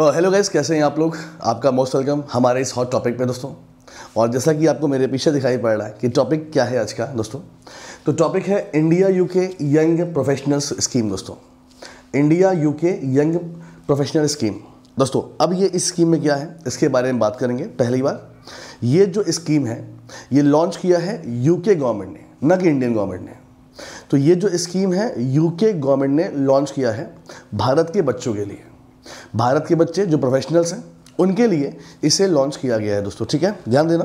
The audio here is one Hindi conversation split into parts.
हेलो uh, गाइस कैसे हैं आप लोग आपका मोस्ट वेलकम हमारे इस हॉट टॉपिक पे दोस्तों और जैसा कि आपको मेरे पीछे दिखाई पड़ रहा है कि टॉपिक क्या है आज का दोस्तों तो टॉपिक है India UK young professionals scheme दोस्तों India UK young professional scheme दोस्तों अब ये इस स्कीम में क्या है इसके बारे में बात करेंगे पहली बार ये जो स्कीम है ये लॉन्च किया है यूके गवर्नमेंट ने न कि इंडियन गवर्नमेंट ने तो ये जो स्कीम है यूके गवर्नमेंट ने लॉन्च किया है भारत के बच्चों के लिए भारत के बच्चे जो प्रोफेशनल्स हैं उनके लिए इसे लॉन्च किया गया है दोस्तों ठीक है ध्यान देना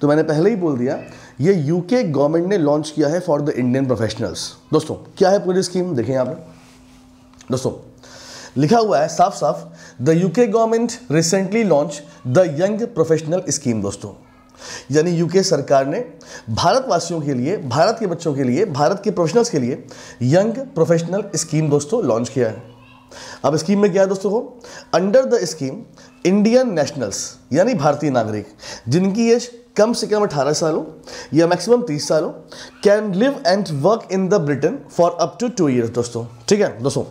तो मैंने पहले ही बोल दिया ये यूके गवर्नमेंट ने लॉन्च किया है फॉर द इंडियन प्रोफेशनल्स दोस्तों क्या है पूरी स्कीम देखें यहाँ पर दोस्तों लिखा हुआ है साफ साफ the UK government recently launch the young professional scheme दोस्तों यानी यूके सरकार ने भारतवासियों के लिए भारत के बच्चों के लिए भारत के प्रोफेशनल्स के लिए यंग प्रोफेशनल स्कीम दोस्तों लॉन्च किया है अब स्कीम में क्या है दोस्तों को under the scheme Indian nationals यानी भारतीय नागरिक जिनकी एज कम से कम 18 साल हो या मैक्सिमम 30 साल हो can live and work in the Britain for up to two years दोस्तों ठीक है दोस्तों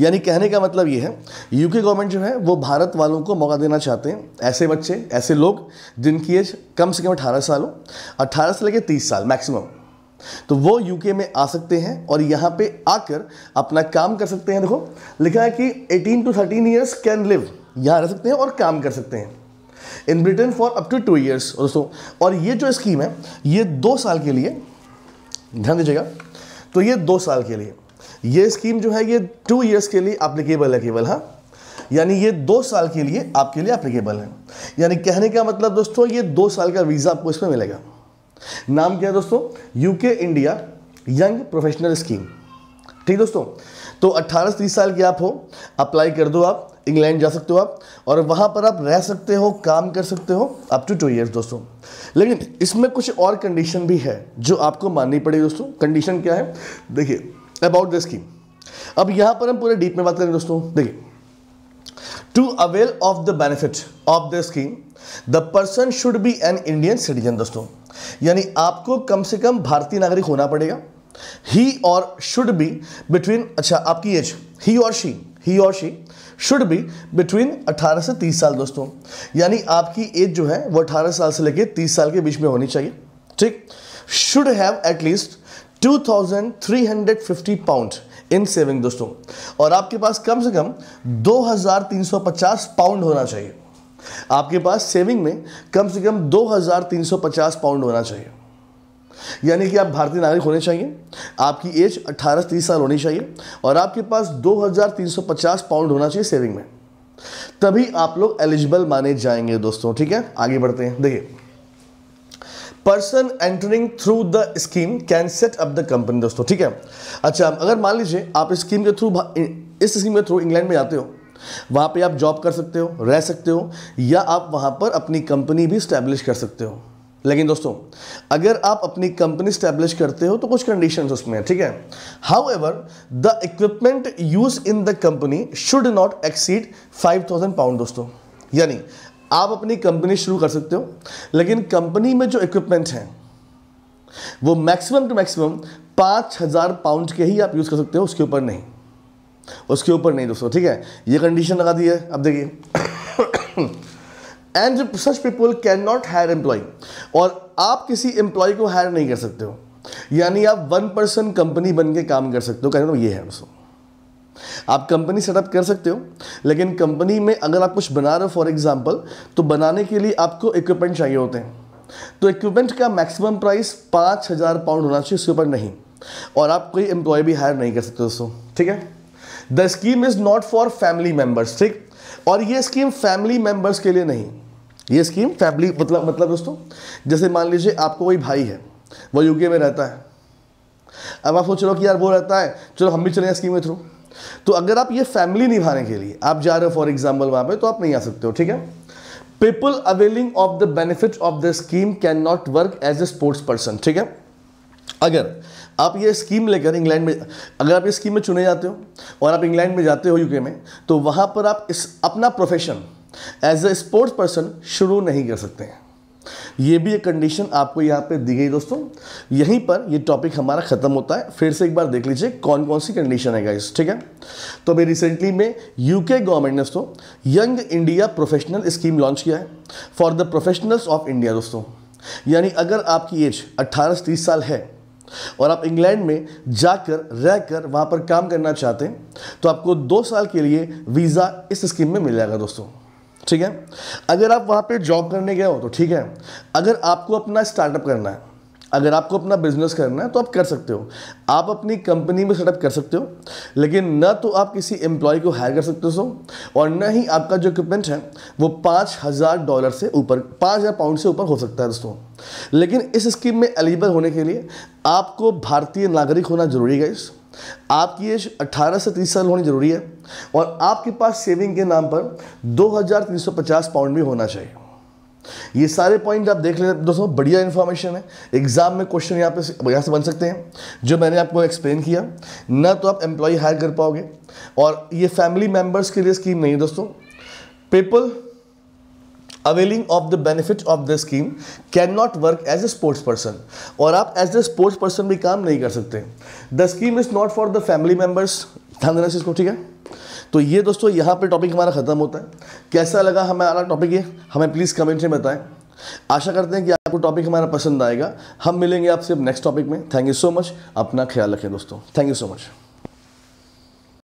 यानी कहने का मतलब ये है यूके गवर्नमेंट जो है वो भारत वालों को मौका देना चाहते हैं ऐसे बच्चे ऐसे लोग जिनकी एज कम से कम 18 साल हो 18 से लेकर 30 साल मैक्सिमम तो वो यूके में आ सकते हैं और यहां पे आकर अपना काम कर सकते हैं देखो लिखा है कि 18 टू 13 इयर्स कैन लिव यहां रह सकते हैं और काम कर सकते हैं in Britain for up to two years दोस्तों और ये जो स्कीम है ये दो साल के लिए ध्यान दीजिएगा तो ये दो साल के लिए ये स्कीम जो है ये टू ईयर्स के लिए अप्लीकेबल है केवल हाँ यानी ये दो साल के लिए आपके लिए अप्लीकेबल है यानी कहने का मतलब दोस्तों ये दो साल का वीज़ा आपको इसमें मिलेगा नाम क्या है दोस्तों UK India young professional scheme ठीक दोस्तों तो 18 तीस साल की आप हो अप्लाई कर दो आप इंग्लैंड जा सकते हो आप और वहां पर आप रह सकते हो काम कर सकते हो अप टू टू इयर्स दोस्तों लेकिन इसमें कुछ और कंडीशन भी है जो आपको माननी पड़ेगी दोस्तों कंडीशन क्या है देखिए अबाउट द स्कीम अब यहां पर हम पूरे डीप में बात करें दोस्तों देखिए to avail of the benefit of the scheme the person should be an Indian citizen दोस्तों यानी आपको कम से कम भारतीय नागरिक होना पड़ेगा ही और शुड बी बिटवीन अच्छा आपकी एज ही और शी ही और शी शुड बी बिटवीन 18 से 30 साल दोस्तों यानी आपकी एज जो है वो 18 साल से लेकर 30 साल के बीच में होनी चाहिए ठीक should have at least 2350 pound in saving दोस्तों और आपके पास कम से कम 2350 पाउंड होना चाहिए आपके पास सेविंग में कम से कम 2,350 पाउंड होना चाहिए यानी कि आप भारतीय नागरिक होने चाहिए आपकी एज 18 तीस साल होनी चाहिए और आपके पास 2,350 पाउंड होना चाहिए सेविंग में तभी आप लोग एलिजिबल माने जाएंगे दोस्तों ठीक है आगे बढ़ते हैं देखिए person entering through the scheme can set up the company दोस्तों ठीक है अच्छा अगर मान लीजिए आप स्कीम के थ्रू इस स्कीम के थ्रू इंग्लैंड में जाते हो वहाँ पे आप जॉब कर सकते हो रह सकते हो या आप वहाँ पर अपनी कंपनी भी स्टैब्लिश कर सकते हो लेकिन दोस्तों अगर आप अपनी कंपनी स्टैब्लिश करते हो तो कुछ कंडीशन उसमें ठीक है however the equipment use in the company should not exceed five thousand pound दोस्तों यानी आप अपनी कंपनी शुरू कर सकते हो लेकिन कंपनी में जो इक्विपमेंट हैं वो मैक्सिमम टू मैक्सिमम पाँच हज़ार पाउंड के ही आप यूज़ कर सकते हो उसके ऊपर नहीं उसके ऊपर नहीं दोस्तों ठीक है ये कंडीशन लगा दी है अब देखिए and such people can not hire employ और आप किसी एम्प्लॉय को हायर नहीं कर सकते हो यानी आप वन पर्सन कंपनी बन के काम कर सकते हो कहना मतलब ये है दोस्तों आप कंपनी सेटअप कर सकते हो लेकिन कंपनी में अगर आप कुछ बना रहे हो फॉर एग्जाम्पल तो बनाने के लिए आपको इक्विपमेंट चाहिए होते हैं तो इक्विपमेंट का मैक्सिमम प्राइस पाँच हज़ार पाउंड होना चाहिए उसके ऊपर नहीं और आप कोई एम्प्लॉय भी हायर नहीं कर सकते दोस्तों ठीक है the scheme is not for family members ठीक और ये स्कीम फैमिली मेंबर्स के लिए नहीं ये स्कीम फैमिली मतलब मतलब दोस्तों जैसे मान लीजिए आपको कोई भाई है वो यूके में रहता है अब आप सोच रहे हो कि यार वो रहता है चलो हम भी चले स्कीम के थ्रू तो अगर आप ये फैमिली निभाने के लिए आप जा रहे हो फॉर एग्जाम्पल वहाँ पे तो आप नहीं आ सकते हो ठीक है people availing of the benefit of the scheme can not work as a sports person ठीक है अगर आप ये स्कीम लेकर इंग्लैंड में अगर आप इस स्कीम में चुने जाते हो और आप इंग्लैंड में जाते हो यूके में तो वहाँ पर आप इस अपना profession as a sports person शुरू नहीं कर सकते हैं ये भी एक कंडीशन आपको यहाँ पे दी गई दोस्तों यहीं पर ये टॉपिक हमारा ख़त्म होता है फिर से एक बार देख लीजिए कौन कौन सी कंडीशन है गाइस ठीक है तो अभी रिसेंटली में यूके गवर्नमेंट ने दोस्तों young India professional scheme launch किया है for the professionals of India दोस्तों यानी अगर आपकी एज अट्ठारह से तीस साल है और आप इंग्लैंड में जाकर रहकर वहाँ पर काम करना चाहते हैं तो आपको दो साल के लिए वीज़ा इस स्कीम में मिल जाएगा दोस्तों ठीक है अगर आप वहाँ पे जॉब करने गए हो तो ठीक है अगर आपको अपना स्टार्टअप करना है अगर आपको अपना बिजनेस करना है तो आप कर सकते हो आप अपनी कंपनी में सेटअप कर सकते हो लेकिन न तो आप किसी एम्प्लॉय को हायर कर सकते हो और न ही आपका जो इक्विपमेंट है वो पाँच हज़ार डॉलर से ऊपर पाँच हज़ार पाउंड से ऊपर हो सकता है दोस्तों लेकिन इस स्कीम में एलिजिबल होने के लिए आपको भारतीय नागरिक होना जरूरी है इस आपकी एज 18 से 30 साल होनी जरूरी है और आपके पास सेविंग के नाम पर 2350 पाउंड भी होना चाहिए ये सारे पॉइंट आप देख लेते दोस्तों बढ़िया इन्फॉर्मेशन है एग्जाम में क्वेश्चन यहाँ पे यहाँ से बन सकते हैं जो मैंने आपको एक्सप्लेन किया ना तो आप एम्प्लॉय हायर कर पाओगे और ये फैमिली मेम्बर्स के लिए स्कीम नहीं है दोस्तों people availing of the benefit of the scheme can not work as a sports person और आप एज ए स्पोर्ट्स पर्सन भी काम नहीं कर सकते the scheme is not for the family members ध्यान देना इसको ठीक है तो ये दोस्तों यहाँ पे टॉपिक हमारा ख़त्म होता है कैसा लगा हमारा टॉपिक ये हमें प्लीज़ कमेंट में बताएं आशा करते हैं कि आपको टॉपिक हमारा पसंद आएगा हम मिलेंगे आपसे नेक्स्ट टॉपिक में थैंक यू सो मच अपना ख्याल रखें दोस्तों थैंक यू सो मच